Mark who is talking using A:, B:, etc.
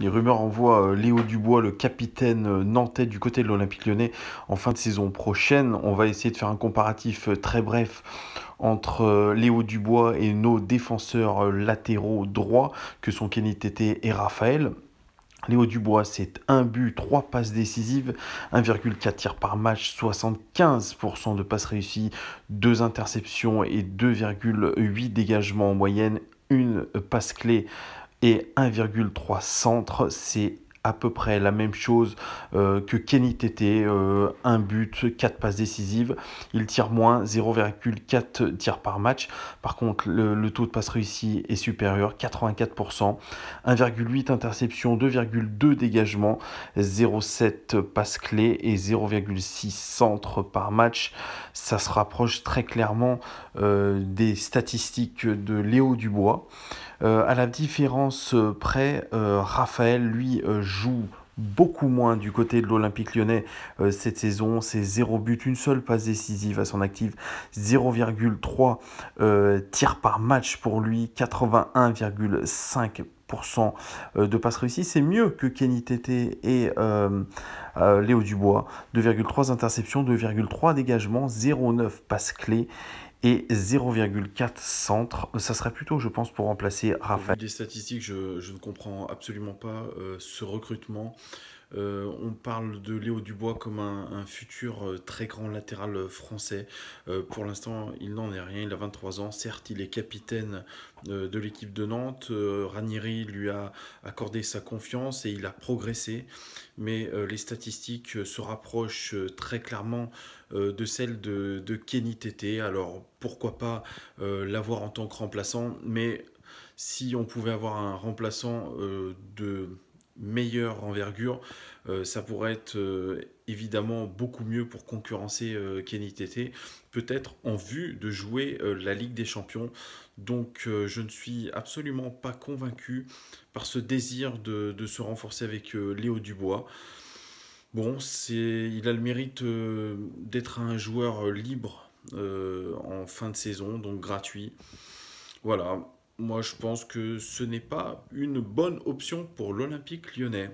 A: Les rumeurs envoient euh, Léo Dubois, le capitaine euh, nantais du côté de l'Olympique lyonnais, en fin de saison prochaine. On va essayer de faire un comparatif euh, très bref entre Léo Dubois et nos défenseurs latéraux droits, que sont Kenny Tété et Raphaël. Léo Dubois, c'est un but, trois passes décisives, 1,4 tirs par match, 75% de passes réussies, deux interceptions et 2,8 dégagements en moyenne, une passe clé et 1,3 centre. C'est à peu près la même chose euh, que Kenny Tété, 1 euh, un but, 4 passes décisives, il tire moins, 0,4 tirs par match. Par contre, le, taux de passe réussie est supérieur, 84%, 1,8 interception, 2,2 dégagements, 0,7 passes clés et 0,6 centres par match. Ça se rapproche très clairement euh, des statistiques de Léo Dubois. Euh, à la différence euh, près, euh, Raphaël, lui, joue beaucoup moins du côté de l'Olympique lyonnais cette saison. C'est 0 but, une seule passe décisive à son actif, 0,3 tir tirs par match pour lui, 81,5 de passes réussies, c'est mieux que Kenny Tété et Léo Dubois. 2,3 interceptions, 2,3 dégagements, 0,9 passes clés et 0,4 centre. Euh, ça serait plutôt, je pense, pour remplacer Raphaël. Des statistiques, je, ne comprends absolument pas euh, ce recrutement. Euh, on parle de Léo Dubois comme un, futur très grand latéral français. pour l'instant, il n'en est rien. Il a 23 ans. Certes, il est capitaine de l'équipe de Nantes. Ranieri lui a accordé sa confiance et il a progressé. Mais les statistiques se rapprochent très clairement euh, de celle de, Kenny Tété. Alors pourquoi pas euh, l'avoir en tant que remplaçant, mais si on pouvait avoir un remplaçant euh, de meilleure envergure, ça pourrait être évidemment beaucoup mieux pour concurrencer Kenny Tété, peut-être en vue de jouer la Ligue des Champions. Donc je ne suis absolument pas convaincu par ce désir de se renforcer avec Léo Dubois. Bon, il a le mérite euh, d'être un joueur euh, libre euh, en fin de saison, donc gratuit. Voilà, moi je pense que ce n'est pas une bonne option pour l'Olympique lyonnais.